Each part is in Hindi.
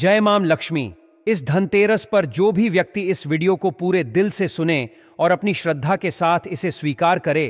जय माम लक्ष्मी इस धनतेरस पर जो भी व्यक्ति इस वीडियो को पूरे दिल से सुने और अपनी श्रद्धा के साथ इसे स्वीकार करे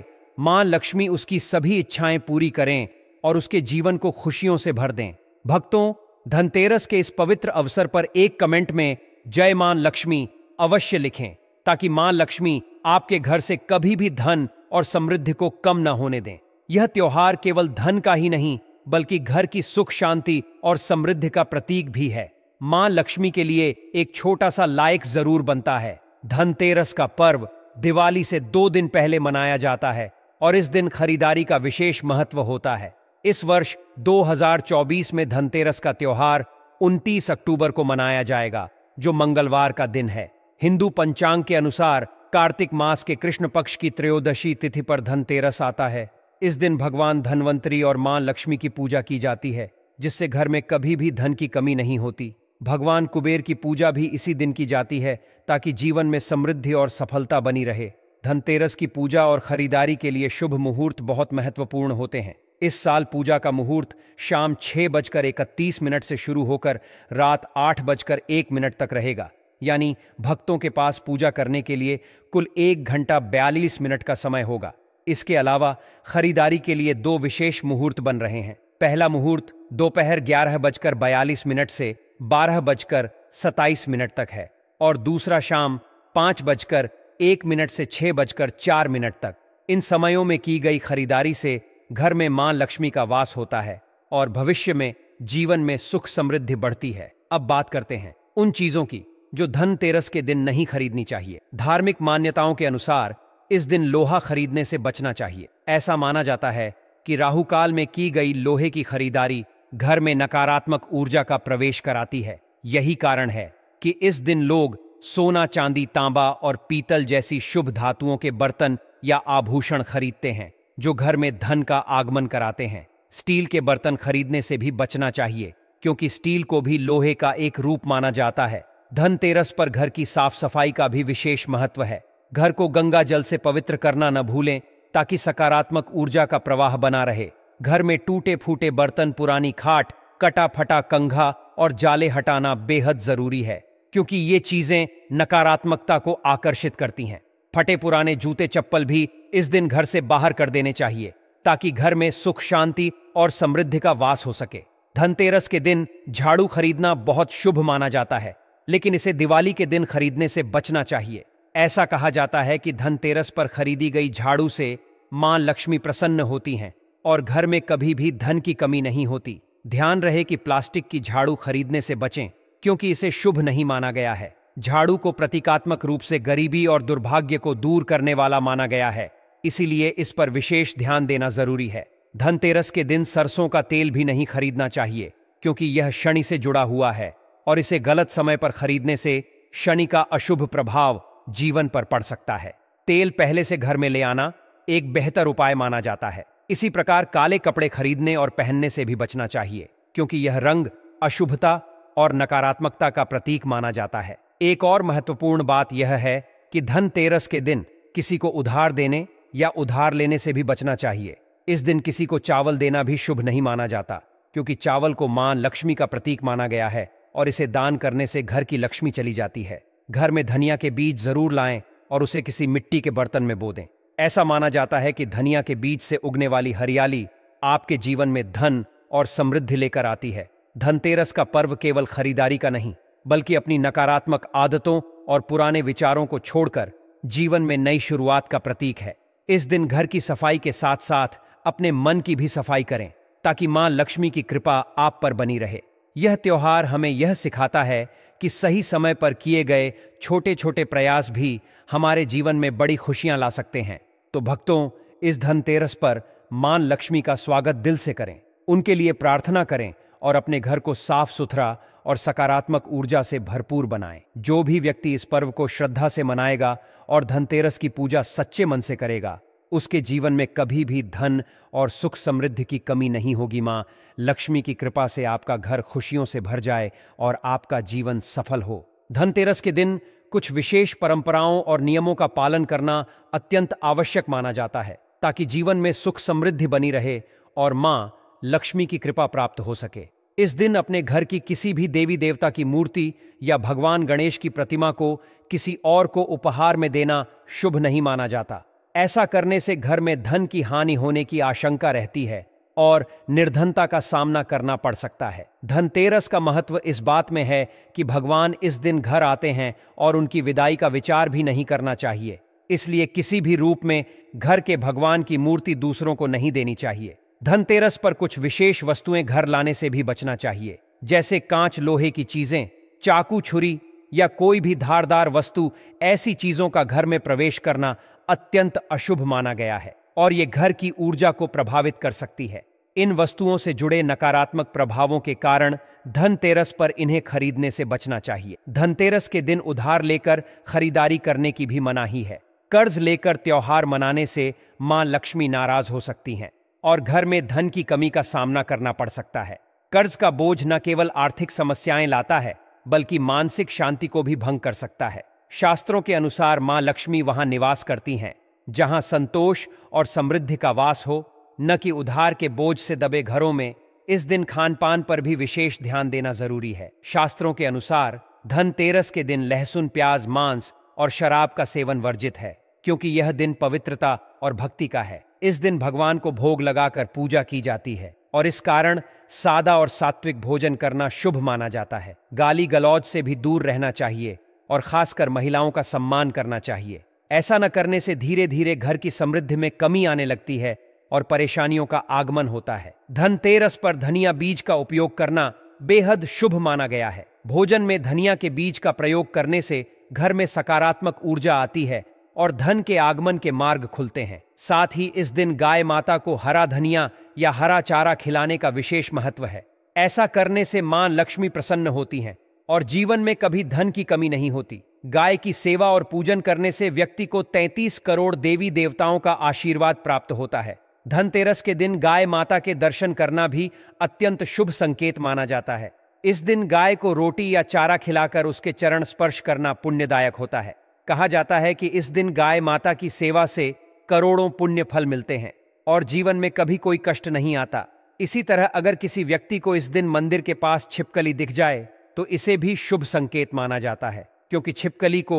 मां लक्ष्मी उसकी सभी इच्छाएं पूरी करें और उसके जीवन को खुशियों से भर दें भक्तों धनतेरस के इस पवित्र अवसर पर एक कमेंट में जय मां लक्ष्मी अवश्य लिखें ताकि मां लक्ष्मी आपके घर से कभी भी धन और समृद्धि को कम न होने दें यह त्योहार केवल धन का ही नहीं बल्कि घर की सुख शांति और समृद्धि का प्रतीक भी है मां लक्ष्मी के लिए एक छोटा सा लायक जरूर बनता है धनतेरस का पर्व दिवाली से दो दिन पहले मनाया जाता है और इस दिन खरीदारी का विशेष महत्व होता है इस वर्ष 2024 में धनतेरस का त्योहार 29 अक्टूबर को मनाया जाएगा जो मंगलवार का दिन है हिंदू पंचांग के अनुसार कार्तिक मास के कृष्ण पक्ष की त्रयोदशी तिथि पर धनतेरस आता है इस दिन भगवान धनवंतरी और मां लक्ष्मी की पूजा की जाती है जिससे घर में कभी भी धन की कमी नहीं होती भगवान कुबेर की पूजा भी इसी दिन की जाती है ताकि जीवन में समृद्धि और सफलता बनी रहे धनतेरस की पूजा और खरीदारी के लिए शुभ मुहूर्त बहुत महत्वपूर्ण होते हैं इस साल पूजा का मुहूर्त शाम छह बजकर इकतीस मिनट से शुरू होकर रात आठ बजकर एक मिनट तक रहेगा यानी भक्तों के पास पूजा करने के लिए कुल एक घंटा बयालीस मिनट का समय होगा इसके अलावा खरीदारी के लिए दो विशेष मुहूर्त बन रहे हैं पहला मुहूर्त दोपहर ग्यारह बजकर बयालीस मिनट से बारह बजकर सताइस मिनट तक है और दूसरा शाम पाँच बजकर एक मिनट से छः बजकर चार मिनट तक इन समयों में की गई खरीदारी से घर में मां लक्ष्मी का वास होता है और भविष्य में जीवन में सुख समृद्धि बढ़ती है अब बात करते हैं उन चीजों की जो धनतेरस के दिन नहीं खरीदनी चाहिए धार्मिक मान्यताओं के अनुसार इस दिन लोहा खरीदने से बचना चाहिए ऐसा माना जाता है कि राहु काल में की गई लोहे की खरीदारी घर में नकारात्मक ऊर्जा का प्रवेश कराती है यही कारण है कि इस दिन लोग सोना चांदी तांबा और पीतल जैसी शुभ धातुओं के बर्तन या आभूषण खरीदते हैं जो घर में धन का आगमन कराते हैं स्टील के बर्तन खरीदने से भी बचना चाहिए क्योंकि स्टील को भी लोहे का एक रूप माना जाता है धनतेरस पर घर की साफ सफाई का भी विशेष महत्व है घर को गंगा जल से पवित्र करना न भूलें ताकि सकारात्मक ऊर्जा का प्रवाह बना रहे घर में टूटे फूटे बर्तन पुरानी खाट कटा फटा कंघा और जाले हटाना बेहद जरूरी है क्योंकि ये चीजें नकारात्मकता को आकर्षित करती हैं फटे पुराने जूते चप्पल भी इस दिन घर से बाहर कर देने चाहिए ताकि घर में सुख शांति और समृद्धि का वास हो सके धनतेरस के दिन झाड़ू खरीदना बहुत शुभ माना जाता है लेकिन इसे दिवाली के दिन खरीदने से बचना चाहिए ऐसा कहा जाता है कि धनतेरस पर खरीदी गई झाड़ू से मां लक्ष्मी प्रसन्न होती हैं और घर में कभी भी धन की कमी नहीं होती ध्यान रहे कि प्लास्टिक की झाड़ू खरीदने से बचें क्योंकि इसे शुभ नहीं माना गया है झाड़ू को प्रतीकात्मक रूप से गरीबी और दुर्भाग्य को दूर करने वाला माना गया है इसीलिए इस पर विशेष ध्यान देना जरूरी है धनतेरस के दिन सरसों का तेल भी नहीं खरीदना चाहिए क्योंकि यह शनि से जुड़ा हुआ है और इसे गलत समय पर खरीदने से शनि का अशुभ प्रभाव जीवन पर पड़ सकता है तेल पहले से घर में ले आना एक बेहतर उपाय माना जाता है इसी प्रकार काले कपड़े खरीदने और पहनने से भी बचना चाहिए क्योंकि यह रंग अशुभता और नकारात्मकता का प्रतीक माना जाता है एक और महत्वपूर्ण बात यह है कि धनतेरस के दिन किसी को उधार देने या उधार लेने से भी बचना चाहिए इस दिन किसी को चावल देना भी शुभ नहीं माना जाता क्योंकि चावल को मां लक्ष्मी का प्रतीक माना गया है और इसे दान करने से घर की लक्ष्मी चली जाती है घर में धनिया के बीज जरूर लाएं और उसे किसी मिट्टी के बर्तन में बो दें ऐसा माना जाता है कि धनिया के बीज से उगने वाली हरियाली आपके जीवन में धन और समृद्धि लेकर आती है धनतेरस का पर्व केवल खरीदारी का नहीं बल्कि अपनी नकारात्मक आदतों और पुराने विचारों को छोड़कर जीवन में नई शुरुआत का प्रतीक है इस दिन घर की सफाई के साथ साथ अपने मन की भी सफाई करें ताकि मां लक्ष्मी की कृपा आप पर बनी रहे यह त्योहार हमें यह सिखाता है कि सही समय पर किए गए छोटे छोटे प्रयास भी हमारे जीवन में बड़ी खुशियां ला सकते हैं तो भक्तों इस धनतेरस पर मान लक्ष्मी का स्वागत दिल से करें उनके लिए प्रार्थना करें और अपने घर को साफ सुथरा और सकारात्मक ऊर्जा से भरपूर बनाएं। जो भी व्यक्ति इस पर्व को श्रद्धा से मनाएगा और धनतेरस की पूजा सच्चे मन से करेगा उसके जीवन में कभी भी धन और सुख समृद्धि की कमी नहीं होगी मां लक्ष्मी की कृपा से आपका घर खुशियों से भर जाए और आपका जीवन सफल हो धनतेरस के दिन कुछ विशेष परंपराओं और नियमों का पालन करना अत्यंत आवश्यक माना जाता है ताकि जीवन में सुख समृद्धि बनी रहे और मां लक्ष्मी की कृपा प्राप्त हो सके इस दिन अपने घर की किसी भी देवी देवता की मूर्ति या भगवान गणेश की प्रतिमा को किसी और को उपहार में देना शुभ नहीं माना जाता ऐसा करने से घर में धन की हानि होने की आशंका रहती है और निर्धनता का सामना करना पड़ सकता है धनतेरस का महत्व इस बात में है कि भगवान इस दिन घर आते हैं और उनकी विदाई का विचार भी नहीं करना चाहिए इसलिए किसी भी रूप में घर के भगवान की मूर्ति दूसरों को नहीं देनी चाहिए धनतेरस पर कुछ विशेष वस्तुएं घर लाने से भी बचना चाहिए जैसे कांच लोहे की चीजें चाकू छुरी या कोई भी धारदार वस्तु ऐसी चीजों का घर में प्रवेश करना अत्यंत अशुभ माना गया है और ये घर की ऊर्जा को प्रभावित कर सकती है इन वस्तुओं से जुड़े नकारात्मक प्रभावों के कारण धनतेरस पर इन्हें खरीदने से बचना चाहिए धनतेरस के दिन उधार लेकर खरीदारी करने की भी मनाही है कर्ज लेकर त्योहार मनाने से मां लक्ष्मी नाराज हो सकती हैं और घर में धन की कमी का सामना करना पड़ सकता है कर्ज का बोझ न केवल आर्थिक समस्याएं लाता है बल्कि मानसिक शांति को भी भंग कर सकता है शास्त्रों के अनुसार मां लक्ष्मी वहां निवास करती हैं जहां संतोष और समृद्धि का वास हो न कि उधार के बोझ से दबे घरों में इस दिन खान पान पर भी विशेष ध्यान देना जरूरी है शास्त्रों के अनुसार धनतेरस के दिन लहसुन प्याज मांस और शराब का सेवन वर्जित है क्योंकि यह दिन पवित्रता और भक्ति का है इस दिन भगवान को भोग लगाकर पूजा की जाती है और इस कारण सादा और सात्विक भोजन करना शुभ माना जाता है गाली गलौज से भी दूर रहना चाहिए और खासकर महिलाओं का सम्मान करना चाहिए ऐसा न करने से धीरे धीरे घर की समृद्धि में कमी आने लगती है और परेशानियों का आगमन होता है धनतेरस पर धनिया बीज का उपयोग करना बेहद शुभ माना गया है भोजन में धनिया के बीज का प्रयोग करने से घर में सकारात्मक ऊर्जा आती है और धन के आगमन के मार्ग खुलते हैं साथ ही इस दिन गाय माता को हरा धनिया या हरा चारा खिलाने का विशेष महत्व है ऐसा करने से मां लक्ष्मी प्रसन्न होती हैं और जीवन में कभी धन की कमी नहीं होती गाय की सेवा और पूजन करने से व्यक्ति को 33 करोड़ देवी देवताओं का आशीर्वाद प्राप्त होता है धनतेरस के दिन गाय माता के दर्शन करना भी अत्यंत शुभ संकेत माना जाता है इस दिन गाय को रोटी या चारा खिलाकर उसके चरण स्पर्श करना पुण्यदायक होता है कहा जाता है कि इस दिन गाय माता की सेवा से करोड़ों पुण्य फल मिलते हैं और जीवन में कभी कोई कष्ट नहीं आता इसी तरह अगर किसी व्यक्ति को इस दिन मंदिर के पास छिपकली दिख जाए तो इसे भी शुभ संकेत माना जाता है क्योंकि छिपकली को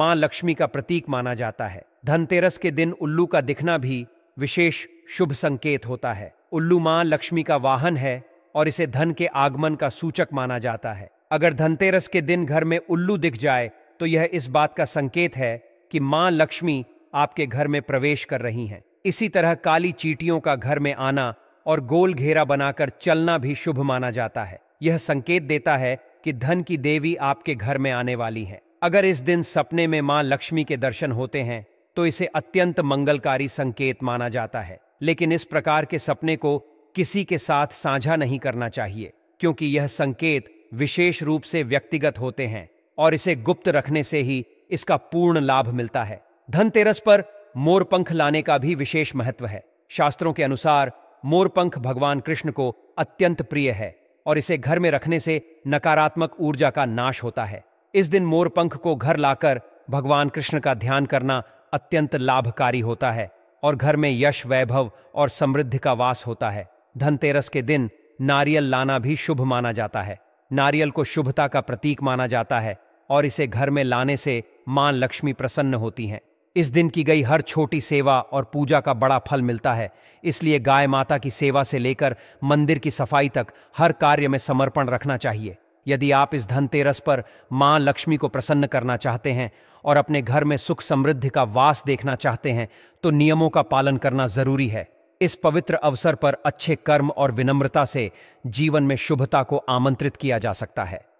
मां लक्ष्मी का प्रतीक माना जाता है धनतेरस के दिन उल्लू का दिखना भी विशेष शुभ संकेत होता है उल्लू मां लक्ष्मी का वाहन है और इसे धन के आगमन का सूचक माना जाता है अगर धनतेरस के दिन घर में उल्लू दिख जाए तो यह इस बात का संकेत है कि मां लक्ष्मी आपके घर में प्रवेश कर रही हैं इसी तरह काली चीटियों का घर में आना और गोल घेरा बनाकर चलना भी शुभ माना जाता है यह संकेत देता है कि धन की देवी आपके घर में आने वाली है अगर इस दिन सपने में मां लक्ष्मी के दर्शन होते हैं तो इसे अत्यंत मंगलकारी संकेत माना जाता है लेकिन इस प्रकार के सपने को किसी के साथ साझा नहीं करना चाहिए क्योंकि यह संकेत विशेष रूप से व्यक्तिगत होते हैं और इसे गुप्त रखने से ही इसका पूर्ण लाभ मिलता है धनतेरस पर मोरपंख लाने का भी विशेष महत्व है शास्त्रों के अनुसार मोरपंख भगवान कृष्ण को अत्यंत प्रिय है और इसे घर में रखने से नकारात्मक ऊर्जा का नाश होता है इस दिन मोरपंख को घर लाकर भगवान कृष्ण का ध्यान करना अत्यंत लाभकारी होता है और घर में यश वैभव और समृद्धि का वास होता है धनतेरस के दिन नारियल लाना भी शुभ माना जाता है नारियल को शुभता का प्रतीक माना जाता है और इसे घर में लाने से मां लक्ष्मी प्रसन्न होती हैं इस दिन की गई हर छोटी सेवा और पूजा का बड़ा फल मिलता है इसलिए गाय माता की सेवा से लेकर मंदिर की सफाई तक हर कार्य में समर्पण रखना चाहिए यदि आप इस धनतेरस पर मां लक्ष्मी को प्रसन्न करना चाहते हैं और अपने घर में सुख समृद्धि का वास देखना चाहते हैं तो नियमों का पालन करना जरूरी है इस पवित्र अवसर पर अच्छे कर्म और विनम्रता से जीवन में शुभता को आमंत्रित किया जा सकता है